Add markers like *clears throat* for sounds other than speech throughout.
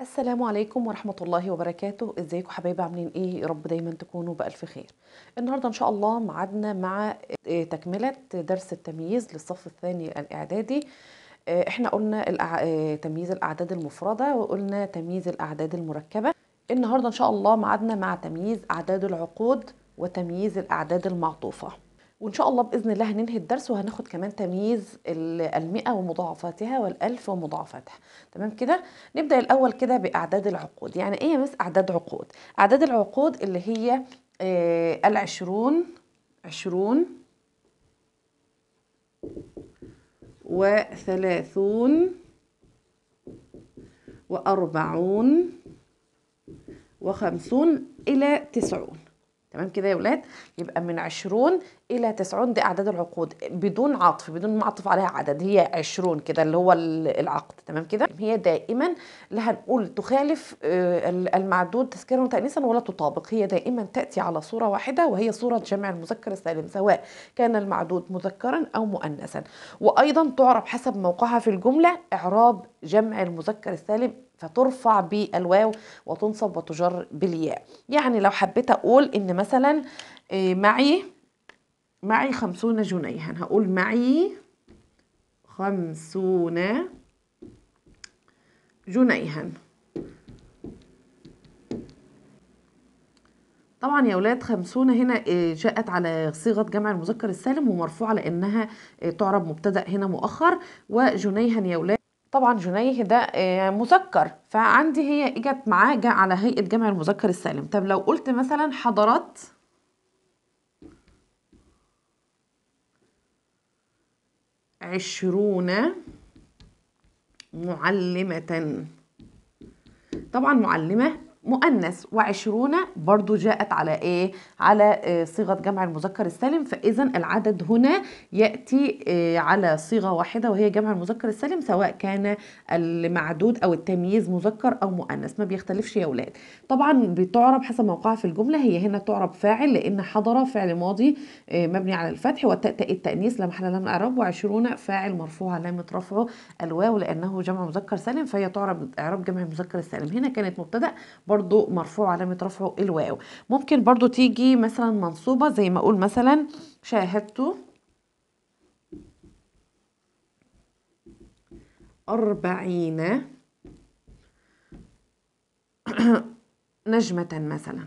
السلام عليكم ورحمة الله وبركاته ازيكم حبايبي عاملين ايه يا رب دايما تكونوا بألف خير النهاردة ان شاء الله معادنا مع آه، تكملة درس التمييز للصف الثاني الاعدادي آه، احنا قلنا آه، تمييز الاعداد المفردة وقلنا تمييز الاعداد المركبة النهاردة ان شاء الله معادنا مع تمييز اعداد العقود وتمييز الاعداد المعطوفة وان شاء الله باذن الله هننهي الدرس وهناخد كمان تمييز المئة ومضاعفاتها والالف ومضاعفاتها تمام كده نبدا الاول كده باعداد العقود يعني ايه مس اعداد عقود اعداد العقود اللي هي آه العشرون عشرون وثلاثون وأربعون وخمسون إلى تسعون تمام كده يا ولاد يبقى من 20 الى 90 دي اعداد العقود بدون عطف بدون ما اعطف عليها عدد هي 20 كده اللي هو العقد تمام كده هي دائما لا هنقول تخالف آه، المعدود تذكيرا وتانيثا ولا تطابق هي دائما تاتي على صوره واحده وهي صوره جمع المذكر السالم سواء كان المعدود مذكرا او مؤنثا وايضا تعرب حسب موقعها في الجمله اعراب جمع المذكر السالم فترفع بالواو وتنصب وتجر بالياء يعني لو حبيت اقول ان مثلا آه، معي معي خمسون جنيها يعني هقول معي خمسون جنيها طبعا يا ولاد خمسون هنا آه، جاءت على صيغة جمع المذكر السالم ومرفوعة لأنها آه، تعرب مبتدأ هنا مؤخر وجنيها يا ولاد طبعا جنيه ده آه، مذكر فعندي هي اجت معاه على هيئة جمع المذكر السالم طب لو قلت مثلا حضرات عشرون معلمة طبعا معلمة مؤنث وعشرون برضو جاءت على ايه على آه، صيغة جمع المذكر السالم فإذا العدد هنا يأتي آه، على صيغة واحدة وهي جمع المذكر السالم سواء كان المعدود أو التمييز مذكر أو مؤنث ما بيختلفش يا ولاد طبعا بتعرب حسب موقعها في الجملة هي هنا تعرب فاعل لأن حضر فعل ماضي آه، مبني على الفتح وتأتي التأنيث لا محل لها من الإعراب وعشرون فاعل مرفوع علامة رفعه الواو لأنه جمع مذكر سالم فهي تعرب إعراب جمع المذكر السالم هنا كانت مبتدأ برضو مرفوع علامة رفعه الواو ممكن برضو تيجي مثلا منصوبة زي ما أقول مثلا شاهدت أربعين *clears throat* نجمة مثلا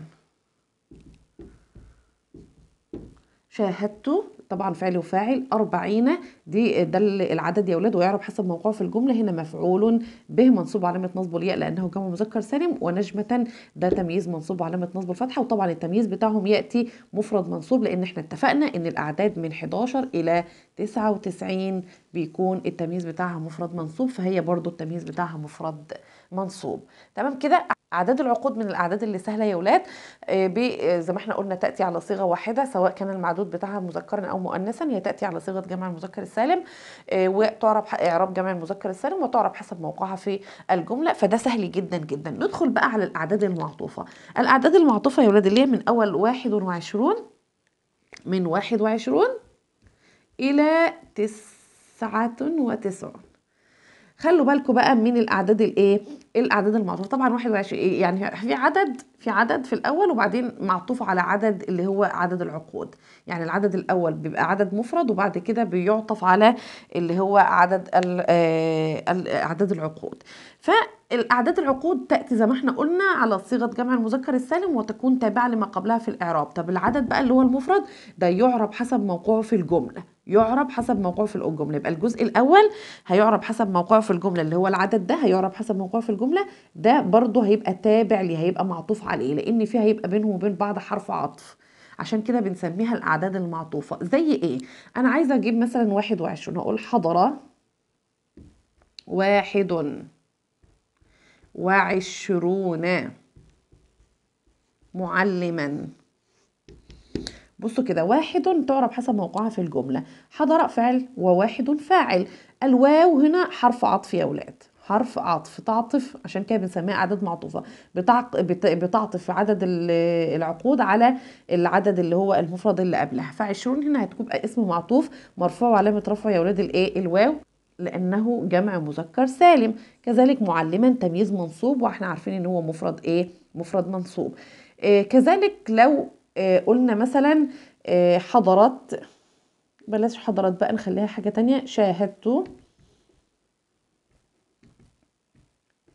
شاهدت طبعا فعل وفاعل أربعين دي ده العدد يا ولاد ويعرب حسب موقعه في الجملة هنا مفعول به منصوب علامة نصب الياء لأنه جمع مذكر سالم ونجمة ده تمييز منصوب علامة نصب الفتحة وطبعا التمييز بتاعهم يأتي مفرد منصوب لأن احنا اتفقنا إن الأعداد من 11 إلى 99 بيكون التمييز بتاعها مفرد منصوب فهي برضو التمييز بتاعها مفرد منصوب تمام كده اعداد العقود من الاعداد اللي سهله يا اولاد آه، آه، زي ما احنا قلنا تاتي على صيغه واحده سواء كان المعدود بتاعها مذكرا او مؤنثا هي تاتي على صيغه جمع المذكر السالم آه، وتعرب اعراب جمع المذكر السالم وتعرب حسب موقعها في الجمله فده سهل جدا جدا ندخل بقى على الاعداد المعطوفه الاعداد المعطوفه يا اولاد اللي هي من اول 21 من 21 الى 99 خلوا بالكم بقى من الاعداد الايه الاعداد المعطوفه طبعا 21 يعني في عدد في عدد في الاول وبعدين معطوف على عدد اللي هو عدد العقود يعني العدد الاول بيبقى عدد مفرد وبعد كده بيعطف على اللي هو عدد اعداد آه، العقود فالاعداد العقود تاتي زي ما احنا قلنا على صيغه جمع المذكر السالم وتكون تابعه لما قبلها في الاعراب طب العدد بقى اللي هو المفرد ده يعرب حسب موقعه في الجمله يعرب حسب موقعه في الجمله يبقى الجزء الاول هيعرب حسب موقعه في الجمله اللي هو العدد ده هيعرب حسب موقعه في الجمله ده برضه هيبقى تابع ليه هيبقى معطوف عليه لان فيه هيبقى بينه وبين بعض حرف عطف عشان كده بنسميها الاعداد المعطوفه زي ايه انا عايزه اجيب مثلا 21 اقول حضره واحد وعشرون معلما بصوا كده واحد تعرب حسب موقعها في الجملة حضر فعل وواحد فاعل الواو هنا حرف عطف يا أولاد حرف عطف تعطف عشان كده بنسميها اعداد معطوفه بتعطف عدد العقود على العدد اللي هو المفرد اللي قبلها ف20 هنا هتبقى اسم معطوف مرفوع وعلامه رفعه يا أولاد الايه الواو لانه جمع مذكر سالم كذلك معلما تمييز منصوب واحنا عارفين ان هو مفرد ايه مفرد منصوب إيه كذلك لو آه، قلنا مثلا آه، حضرات بلاش حضرات بقى نخليها حاجة تانية شاهدت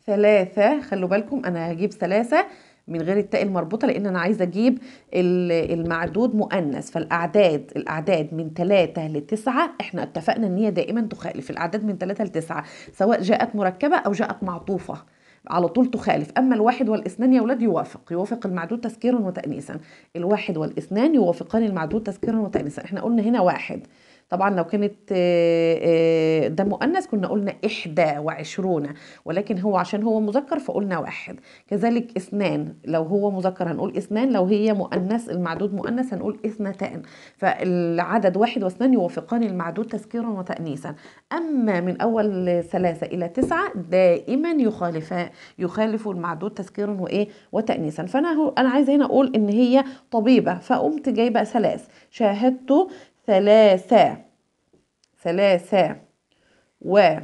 ثلاثة خلوا بالكم أنا هجيب ثلاثة من غير التاء المربوطة لأن أنا عايزة أجيب المعدود مؤنث فالأعداد الأعداد من ثلاثة لتسعة إحنا اتفقنا إن هي دائما تخالف الأعداد من ثلاثة لتسعة سواء جاءت مركبة أو جاءت معطوفة على طول تخالف أما الواحد والاثنان يا ولاد يوافق يوافق المعدود تذكيرا وتأنيسا الواحد والاثنان يوافقان المعدود تذكيرا وتأنيسا احنا قلنا هنا واحد طبعا لو كانت آه، آه، ده مؤنث كنا قلنا إحدى وعشرون ولكن هو عشان هو مذكر فقلنا واحد كذلك اثنان لو هو مذكر هنقول اثنان لو هي مؤنث المعدود مؤنث هنقول اثنتان فالعدد واحد واثنان يوافقان المعدود تذكيرا وتأنيسا أما من أول ثلاثة إلى تسعة دائما يخالف يخالف المعدود تذكيرا وإيه وتأنيسا فأنا أنا عايزة هنا أقول إن هي طبيبة فقمت جايبة ثلاث شاهدت ثلاثة ثلاثة و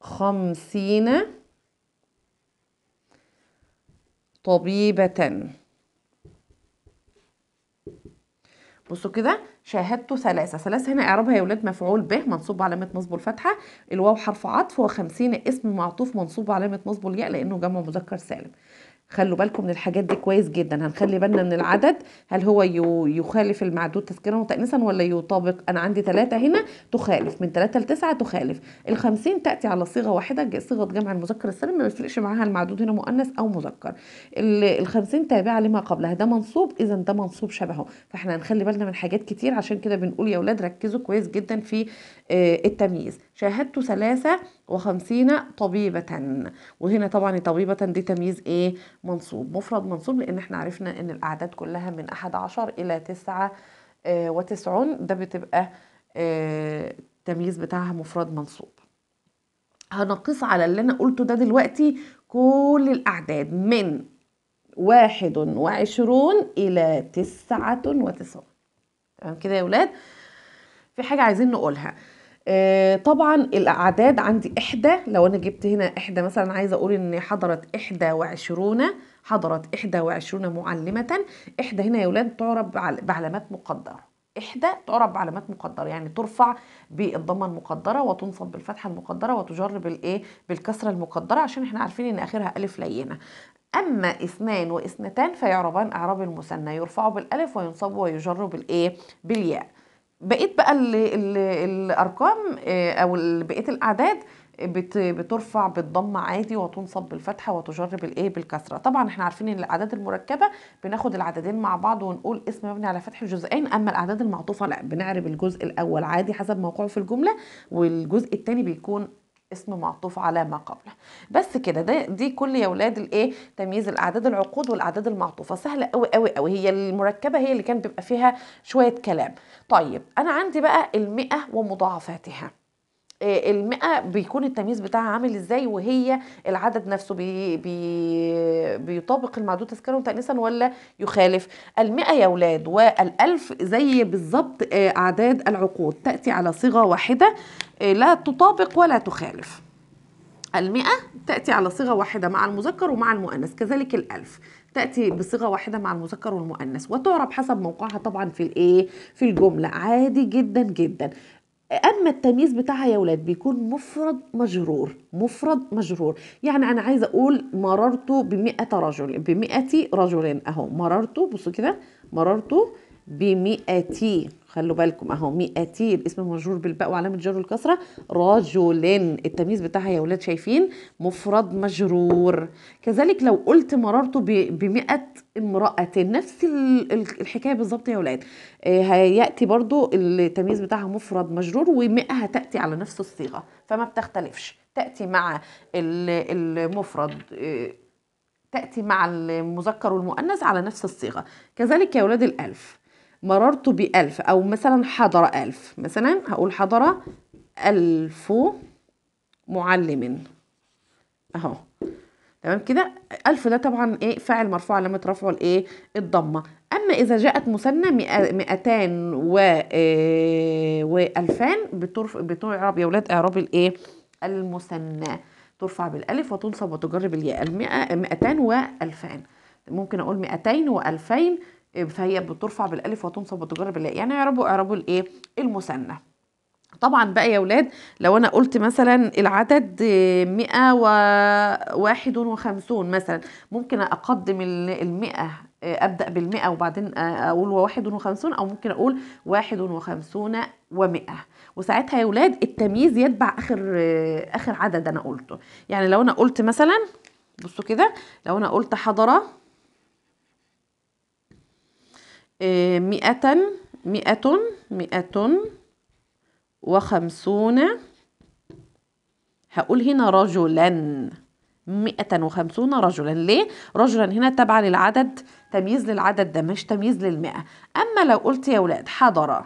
خمسين طبيبة بصوا كده شاهدت ثلاثة ثلاثة هنا إعرابها يا ولاد مفعول به منصوب علامة نصب الفتحة الواو حرف عطف وخمسين اسم معطوف منصوب علامة نصب الياء لأنه جمع مذكر سالم خلوا بالكم من الحاجات دي كويس جدا هنخلي بالنا من العدد هل هو يخالف المعدود تذكيرا وتأنيسا ولا يطابق انا عندي ثلاثة هنا تخالف من ثلاثة لتسعة تخالف الخمسين تأتي على صيغة واحدة صيغة جمع المذكر السالم ما بيفرقش معاها المعدود هنا مؤنث او مذكر الخمسين تابعة لما قبلها ده منصوب اذا ده منصوب شبهه فاحنا هنخلي بالنا من حاجات كتير عشان كده بنقول يا اولاد ركزوا كويس جدا في آه، التمييز شاهدتوا ثلاثة وخمسين طبيبة وهنا طبعا طبيبة دي تمييز ايه منصوب مفرد منصوب لان احنا عرفنا ان الاعداد كلها من احد عشر الى تسعة آه وتسعون ده بتبقى آه التمييز بتاعها مفرد منصوب هنقص على اللي انا قلته ده دلوقتي كل الاعداد من واحد وعشرون الى تسعة وتسعون تمام كده يا ولاد في حاجة عايزين نقولها آه، طبعا الاعداد عندي احدى لو انا جبت هنا احدى مثلا عايزه اقول ان حضرت احدى وعشرون حضرت احدى وعشرون معلمه احدى هنا يا ولاد تعرب بعلامات مقدره إحدى تعرب بعلامات مقدرة يعني ترفع بالضمة المقدرة وتنصب بالفتحة المقدرة وتجر بالإيه بالكسرة المقدرة عشان إحنا عارفين إن آخرها ألف لينة أما اثنان واثنتان فيعربان أعراب المثنى يرفع بالألف وينصب ويجر بالإيه بالياء بقيت بقى الـ الـ الارقام آه، او بقيه الاعداد بترفع بالضم عادي وتنصب بالفتحه وتجر بالايه بالكسره طبعا احنا عارفين ان الاعداد المركبه بناخد العددين مع بعض ونقول اسم مبني على فتح الجزئين اما الاعداد المعطوفه لا بنعرب الجزء الاول عادي حسب موقعه في الجمله والجزء الثاني بيكون اسم معطوف على ما قبله بس كده ده دي كل يا ولاد الايه تمييز الاعداد العقود والاعداد المعطوفه سهله قوي قوي قوي هي المركبه هي اللي كان بيبقى فيها شويه كلام طيب انا عندي بقى المئه ومضاعفاتها آه، المئة بيكون التمييز بتاعها عامل ازاي وهي العدد نفسه بي بي بيطابق المعدود تذكرا وتأنيسا ولا يخالف المئة يا ولاد والألف زي بالظبط آه، أعداد العقود تأتي على صيغة واحدة إيه، لا تطابق ولا تخالف المئة تأتي على صيغة واحدة مع المذكر ومع المؤنث كذلك الألف تأتي بصيغة واحدة مع المذكر والمؤنث وتعرب حسب موقعها طبعا في الإيه في الجملة عادي جدا جدا اما التمييز بتاعها يا ولاد بيكون مفرد مجرور مفرد مجرور يعني انا عايزه اقول مررت ب رجل ب رجل اهو مررت بصوا كده مررت بمئتي خلوا بالكم اهو مئتي الاسم مجرور بالباء وعلامه جره الكسره رجل التمييز بتاعها يا ولاد شايفين مفرد مجرور كذلك لو قلت مررت ب 100 امرأة نفس الحكايه بالظبط يا ولاد آه، هياتي برضو التمييز بتاعها مفرد مجرور و100 هتاتي على نفس الصيغه فما بتختلفش تاتي مع المفرد آه، تاتي مع المذكر والمؤنث على نفس الصيغه كذلك يا ولاد الالف مررت بألف أو مثلا حضر ألف مثلا هقول حضر ألف معلم أهو تمام كده ألف ده طبعا إيه فاعل مرفوع علامة رفعه الإيه الضمة أما إذا جاءت مثنى مئتان و آه، وألفان بتعرب يا ولاد إعراب الإيه المثنى ترفع بالألف وتنصب وتجرب الياء المئة مئتان وألفان ممكن أقول مئتين وألفين فهي بترفع بالالف وتنصب وتجر بالله يعني اعربوا اعربوا الايه المثنى طبعا بقى يا ولاد لو انا قلت مثلا العدد مئة وواحد وخمسون مثلا ممكن اقدم المئة ابدا بالمئة وبعدين اقول واحد وخمسون او ممكن اقول واحد وخمسون ومئة وساعتها يا ولاد التمييز يتبع اخر اخر عدد انا قلته يعني لو انا قلت مثلا بصوا كده لو انا قلت حضره آه، مئة مئة مئة وخمسون هقول هنا رجلا مئة وخمسون رجلا ليه؟ رجلا هنا تبع للعدد تمييز للعدد ده مش تمييز للمئة أما لو قلت يا ولاد حضر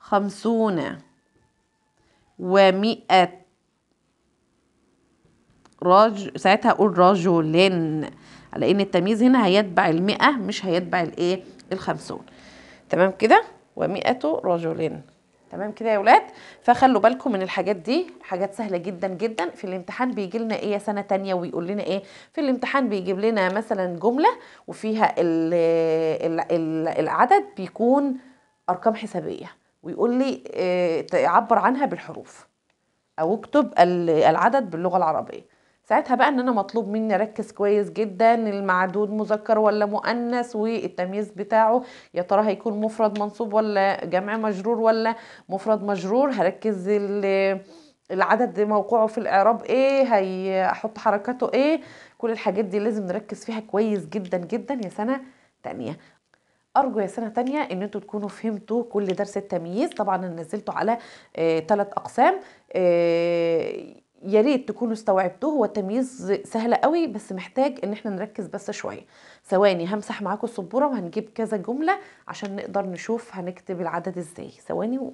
خمسون ومئة رج ساعتها اقول رجلين على ان التمييز هنا هيتبع المئة مش هيتبع الايه الخمسون تمام كده ومئة رجل تمام كده يا ولاد فخلوا بالكم من الحاجات دي حاجات سهله جدا جدا في الامتحان بيجي لنا ايه سنه تانية ويقول لنا ايه في الامتحان بيجيب لنا مثلا جمله وفيها الـ الـ الـ العدد بيكون ارقام حسابيه ويقول لي إيه عبر عنها بالحروف او اكتب العدد باللغه العربيه ساعتها بقى ان انا مطلوب مني اركز كويس جدا المعدود مذكر ولا مؤنث والتمييز بتاعه يا ترى هيكون مفرد منصوب ولا جمع مجرور ولا مفرد مجرور هركز العدد موقعه في الاعراب ايه هيحط حركاته ايه كل الحاجات دي لازم نركز فيها كويس جدا جدا يا سنه تانية ارجو يا سنه تانية ان انتوا تكونوا فهمتوا كل درس التمييز طبعا نزلته على ثلاث آه اقسام آه يا ريت تكونوا استوعبتوه هو التمييز سهل قوي بس محتاج ان احنا نركز بس شويه ثواني همسح معاكم السبوره وهنجيب كذا جمله عشان نقدر نشوف هنكتب العدد ازاي ثواني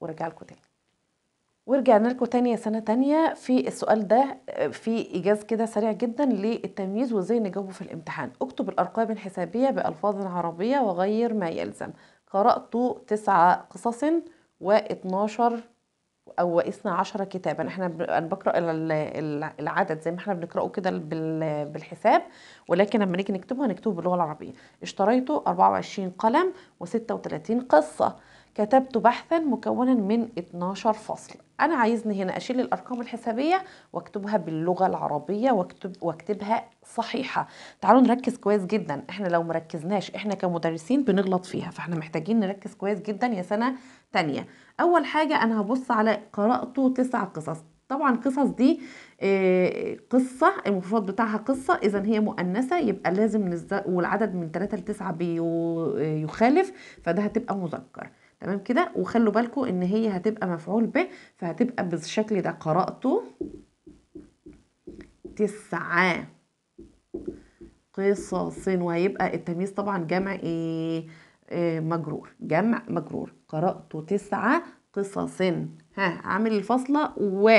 وارجع لكم تاني ورجعنا لكم تاني سنه تانية في السؤال ده في ايجاز كده سريع جدا للتمييز وازاي نجاوبه في الامتحان اكتب الارقام الحسابيه بالفاظ عربيه وغير ما يلزم قرات تسعة قصص واثناشر 12 او وقسنا عشرة كتابا احنا بقرا العدد زي ما احنا بنقراه كده بالحساب ولكن لما نيجي نكتبه هنكتبه باللغه العربيه اشتريت 24 قلم و36 قصه كتبت بحثا مكونا من 12 فصل انا عايزني هنا اشيل الارقام الحسابيه واكتبها باللغه العربيه واكتب واكتبها صحيحه تعالوا نركز كويس جدا احنا لو مركزناش احنا كمدرسين بنغلط فيها فاحنا محتاجين نركز كويس جدا يا سنه تانية أول حاجة أنا هبص على قرأته تسع قصص طبعا قصص دي آه، قصة المفروض بتاعها قصة إذا هي مؤنثة يبقى لازم والعدد من ثلاثة لتسعة بيخالف آه، فده هتبقى مذكر تمام كده وخلوا بالكم إن هي هتبقى مفعول به فهتبقى بالشكل ده قرأته تسعة قصص وهيبقى التمييز طبعا جمع إيه آه، مجرور جمع مجرور قرأت تسعة قصص ها عامل الفاصلة و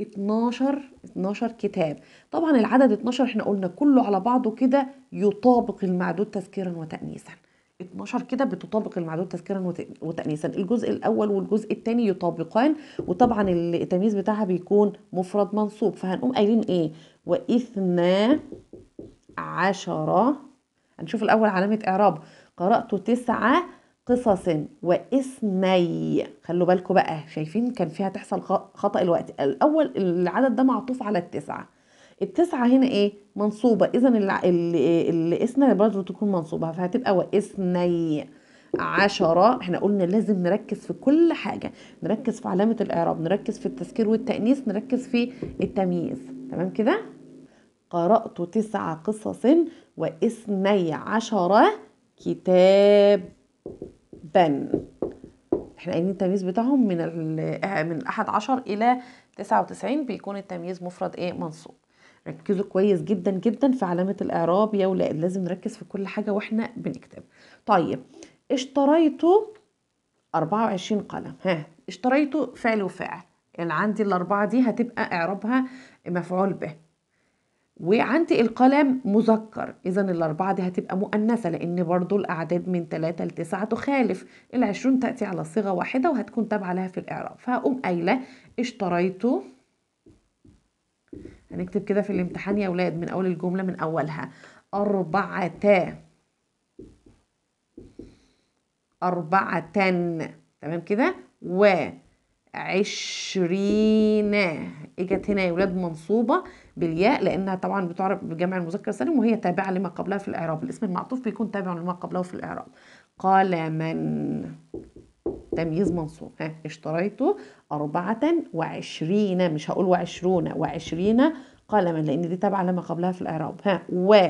12 12 كتاب طبعا العدد 12 احنا قلنا كله على بعضه كده يطابق المعدود تذكيرا وتأنيسا 12 كده بتطابق المعدود تذكيرا وتأنيسا الجزء الأول والجزء الثاني يطابقان وطبعا التمييز بتاعها بيكون مفرد منصوب فهنقوم قايلين ايه واثنا عشرة هنشوف الأول علامة إعراب قرأت تسعة قصص واسمي خلوا بالكم بقى شايفين كان فيها تحصل خطأ الوقت الأول العدد ده معطوف على التسعة التسعة هنا ايه منصوبة اذا الاسم برضو تكون منصوبة فهتبقى واسمي عشرة احنا قلنا لازم نركز في كل حاجة نركز في علامة الإعراب نركز في التذكير والتأنيث نركز في التمييز تمام كده قرأت تسعة قصص واسمي عشرة كتابا احنا قايلين التمييز بتاعهم من من احد عشر الى تسعة وتسعين بيكون التمييز مفرد ايه منصوب ركزوا كويس جدا جدا في علامة الإعراب يا ولاد لازم نركز في كل حاجة وإحنا بنكتب طيب اشتريت 24 قلم ها اشتريت فعل وفاعل يعني عندي الأربعة دي هتبقى إعرابها مفعول به وعندي القلم مذكر إذا الأربعة دي هتبقى مؤنثة لأن برضو الأعداد من 3 ل 9 تخالف 20 تأتي على صيغة واحدة وهتكون تابعة لها في الإعراب فهقوم قايلة اشتريت هنكتب كده في الامتحان يا ولاد من أول الجملة من أولها أربعة أربعة تمام كده و عشرين اجت هنا يا ولاد منصوبه بالياء لانها طبعا بتعرف بجمع المذكر السالم وهي تابعه لما قبلها في الاعراب الاسم المعطوف بيكون تابع لما قبله في الاعراب قال من تمييز منصوب ها اشتريت أربعة وعشرين مش هقول وعشرون وعشرين قال من لأن دي تابعة لما قبلها في الإعراب ها و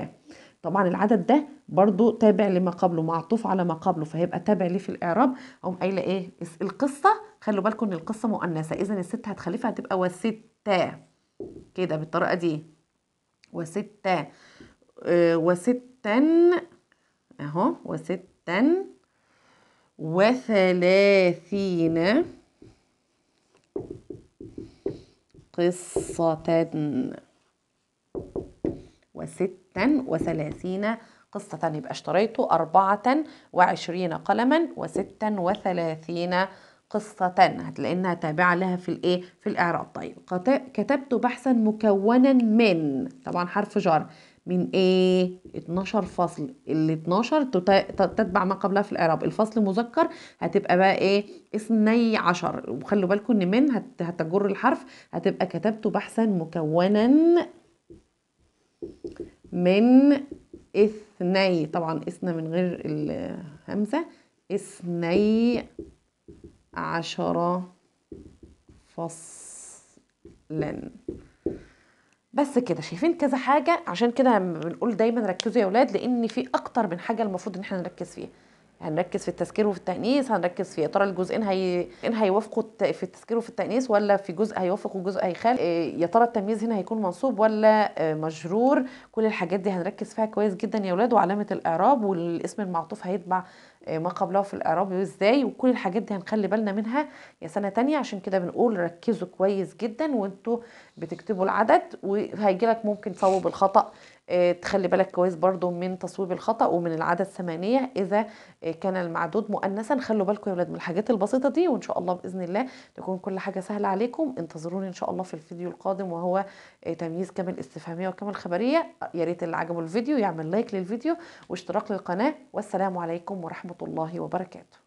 طبعا العدد ده برضو تابع لما قبله معطوف على ما قبله فهيبقى تابع ليه في الإعراب أقوم قايلة إيه القصة خلوا بالكم إن القصة مؤنثة إذا الست هتخلفها هتبقى وستة كده بالطريقة دي وستة آه، وستا أهو وستا وثلاثين قصة وستا وثلاثين قصة يبقى اشتريت أربعة وعشرين قلما وستا وثلاثين قصة هتلاقي انها تابعة لها في الايه في الاعراب طيب كتبت بحثا مكونا من طبعا حرف جر من ايه 12 فصل ال 12 تتبع ما قبلها في الاعراب الفصل مذكر هتبقى بقى ايه 12 وخلوا بالكم ان من هتجر الحرف هتبقى كتبت بحثا مكونا من اثني طبعا اثنى من غير الهمزة اثني عشرة فصلا بس كده شايفين كذا حاجة عشان كده بنقول دايما ركزوا يا ولاد لان في اكتر من حاجة المفروض ان احنا نركز فيها هنركز في التذكير وفي التأنيث هنركز في يا ترى الجزئين هي... هيوافقوا في التذكير وفي التأنيث ولا في جزء هيوافق وجزء هيخالف آه، يا ترى التمييز هنا هيكون منصوب ولا آه، مجرور كل الحاجات دي هنركز فيها كويس جدا يا ولاد وعلامة الإعراب والاسم المعطوف هيتبع آه، ما قبله في الإعراب وازاي وكل الحاجات دي هنخلي بالنا منها يا سنة تانية عشان كده بنقول ركزوا كويس جدا وانتوا بتكتبوا العدد وهيجي لك ممكن تصوب الخطأ آه، تخلي بالك كويس برضو من تصويب الخطأ ومن العادة الثمانيه إذا آه، كان المعدود مؤنثا خلوا بالكم يا ولاد من الحاجات البسيطة دي وإن شاء الله بإذن الله تكون كل حاجة سهلة عليكم انتظروني إن شاء الله في الفيديو القادم وهو آه، تمييز كامل استفهامية وكامل خبرية يا ريت اللي عجبه الفيديو يعمل لايك للفيديو واشتراك للقناة والسلام عليكم ورحمة الله وبركاته